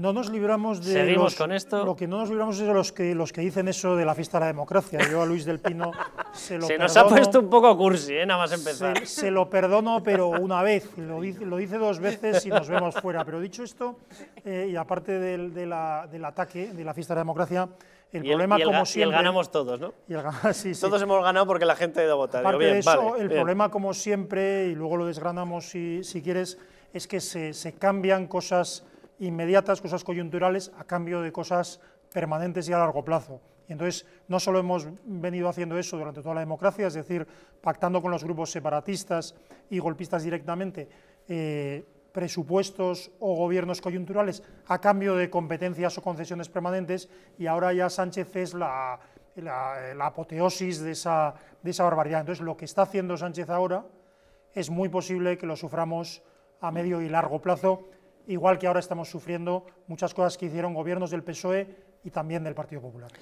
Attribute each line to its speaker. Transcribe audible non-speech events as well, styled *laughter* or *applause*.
Speaker 1: No nos libramos de con esto. Lo que no nos libramos es de los que, los que dicen eso de la fiesta de la democracia. Yo a Luis del Pino se lo *laughs* Se nos ha puesto un poco cursi, ¿eh? nada más empezar. Se, lo perdono, pero una vez. Lo dice, lo dice dos veces y nos vemos fuera. Pero dicho esto, eh, y aparte del, del ataque de la fiesta de la democracia, el problema, como siempre. Y el ganamos todos, ¿no? *laughs* sí, sí. Todos
Speaker 2: hemos ganado porque la gente ha ido a votar. Aparte de eso, el problema,
Speaker 1: como siempre, y luego lo desgranamos si, quieres, es que se, se cambian cosas inmediatas, cosas coyunturales, a cambio de cosas permanentes y a largo plazo. Y entonces, no solo hemos venido haciendo eso durante toda la democracia, es decir, pactando con los grupos separatistas y golpistas directamente, eh, presupuestos o gobiernos coyunturales a cambio de competencias o concesiones permanentes y ahora ya Sánchez es la, apoteosis de esa, de esa, barbaridad. Entonces, lo que está haciendo Sánchez ahora es muy posible que lo suframos a medio y largo plazo igual que ahora estamos sufriendo muchas cosas que hicieron gobiernos del PSOE y también del Partido Popular.